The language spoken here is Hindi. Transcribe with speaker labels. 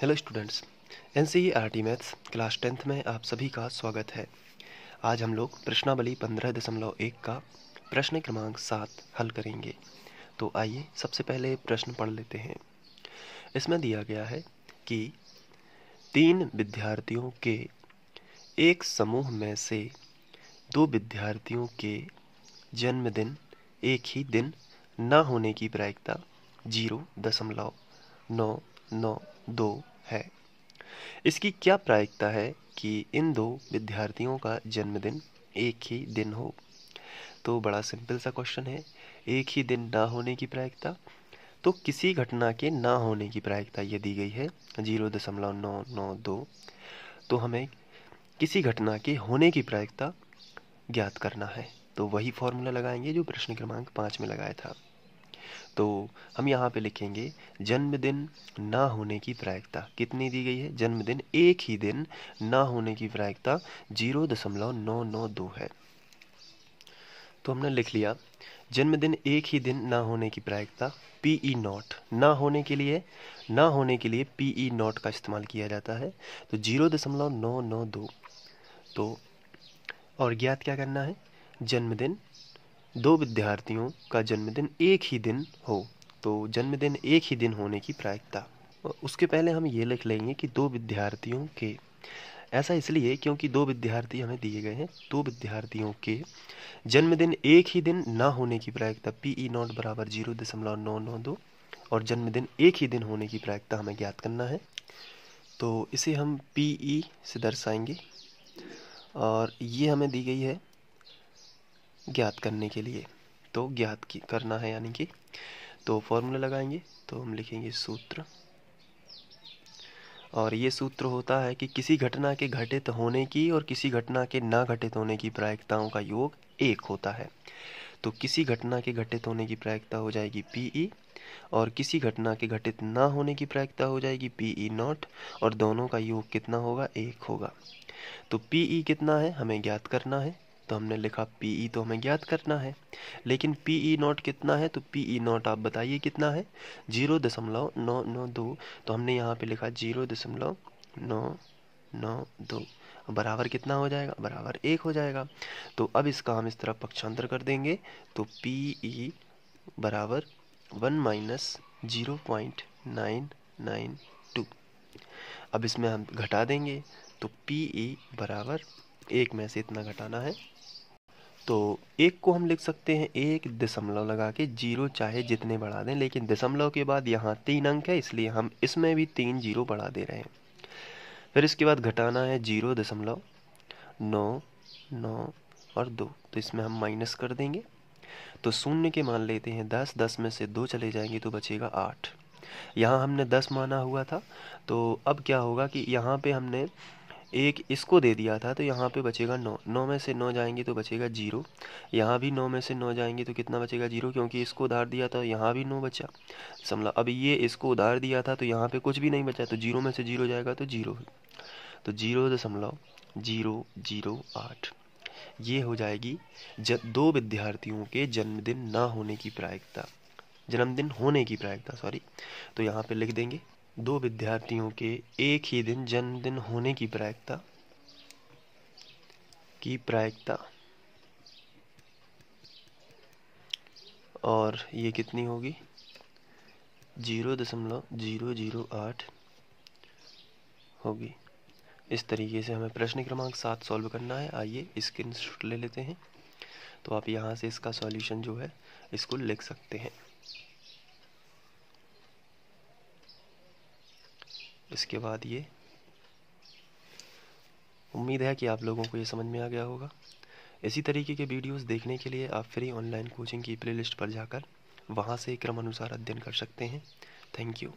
Speaker 1: hello students N C R T maths class tenth में आप सभी का स्वागत है आज हम लोग प्रश्नावली पंद्रह दशमलव एक का प्रश्न क्रमांक सात हल करेंगे तो आइए सबसे पहले प्रश्न पढ़ लेते हैं इसमें दिया गया है कि तीन विद्यार्थियों के एक समूह में से दो विद्यार्थियों के जन्मदिन एक ही दिन न होने की प्रायिकता जीरो दशमलव नौ नौ दो है इसकी क्या प्रायिकता है कि इन दो विद्यार्थियों का जन्मदिन एक ही दिन हो तो बड़ा सिंपल सा क्वेश्चन है एक ही दिन ना होने की प्रायिकता तो किसी घटना के ना होने की प्रायिकता यह दी गई है जीरो दशमलव नौ नौ दो तो हमें किसी घटना के होने की प्रायिकता ज्ञात करना है तो वही फॉर्मूला लगाएंगे जो प्रश्न क्रमांक पाँच में लगाया था तो हम यहाँ पे लिखेंगे जन्मदिन ना होने की प्रायिकता कितनी दी गई है जन्मदिन एक ही दिन ना होने की प्रायिकता जीरो दशमलव नौ नौ दो है तो हमने लिख लिया जन्मदिन एक ही दिन ना होने की प्रायिकता पी ई नॉट ना होने के लिए ना होने के लिए पी ई नॉट का इस्तेमाल किया जाता है तो जीरो दशमलव नौ नौ दो तो और ज्ञात क्या करना है जन्मदिन दो विद्यार्थियों का जन्मदिन एक ही दिन हो तो जन्मदिन एक ही दिन होने की प्रायिकता उसके पहले हम ये लिख लेंगे कि दो विद्यार्थियों के ऐसा इसलिए क्योंकि दो विद्यार्थी हमें दिए गए हैं दो विद्यार्थियों के जन्मदिन एक ही दिन ना होने की प्रायिकता पी ई e नॉट बराबर जीरो दशमलव नौ नौ दो और जन्मदिन एक ही दिन होने की प्रायिकता हमें ज्ञात करना है तो इसे हम पी ई e से दर्शाएंगे और ये हमें दी गई है ज्ञात करने के लिए तो ज्ञात करना है यानी कि तो फॉर्मूला लगाएंगे तो हम लिखेंगे सूत्र और ये सूत्र होता है कि किसी घटना के घटित होने की और किसी घटना के ना घटित होने की प्रायिकताओं का योग एक होता है तो किसी घटना के घटित होने की प्रायिकता हो जाएगी पी ई e और किसी घटना के घटित ना होने की प्रायिकता हो जाएगी पी ई e नॉट और दोनों का योग कितना होगा एक होगा तो पी ई e कितना है हमें ज्ञात करना है तो हमने लिखा पी ई e तो हमें ज्ञात करना है लेकिन पी ई नॉट कितना है तो पी ई नॉट आप बताइए कितना है जीरो दशमलव नौ नौ दो तो हमने यहाँ पे लिखा जीरो दशमलव नौ नौ दो बराबर कितना हो जाएगा बराबर एक हो जाएगा तो अब इसका हम इस तरह पक्षांतर कर देंगे तो पी ई e बराबर one minus zero point nine nine two अब इसमें हम घटा देंगे तो पी ई e बराबर एक में से इतना घटाना है तो एक को हम लिख सकते हैं एक दशमलव लगा के जीरो चाहे जितने बढ़ा दें लेकिन दशमलव के बाद यहाँ तीन अंक है इसलिए हम इसमें भी तीन जीरो बढ़ा दे रहे हैं फिर इसके बाद घटाना है जीरो दशमलव नौ नौ और दो तो इसमें हम माइनस कर देंगे तो शून्य के मान लेते हैं दस दस में से दो चले जाएंगे तो बचेगा आठ यहाँ हमने दस माना हुआ था तो अब क्या होगा कि यहाँ पे हमने एक इसको दे दिया था तो यहाँ पे बचेगा नौ नौ में से नौ जाएंगे तो बचेगा जीरो यहाँ भी नौ में से नौ जाएंगे तो कितना बचेगा जीरो क्योंकि इसको उधार दिया था यहाँ भी नौ बचा समझा अब ये इसको उधार दिया था तो यहाँ पे कुछ भी नहीं बचा तो जीरो में से जीरो जाएगा तो जीरो तो जीरो दशमलव जीरो जीरो आठ ये हो जाएगी दो विद्यार्थियों के जन्मदिन ना होने की प्रायिकता जन्मदिन होने की प्रायिकता सॉरी तो यहाँ पे लिख देंगे दो विद्यार्थियों के एक ही दिन जन्मदिन होने की प्रायिकता की प्रायिकता और ये कितनी होगी जीरो दशमलव जीरो जीरो आठ होगी इस तरीके से हमें प्रश्न क्रमांक सात सॉल्व करना है आइए स्क्रीन ले लेते हैं तो आप यहाँ से इसका सॉल्यूशन जो है इसको लिख सकते हैं इसके बाद ये उम्मीद है कि आप लोगों को ये समझ में आ गया होगा इसी तरीके के वीडियोस देखने के लिए आप फ्री ऑनलाइन कोचिंग की प्लेलिस्ट पर जाकर वहाँ से क्रमानुसार अध्ययन कर सकते हैं थैंक यू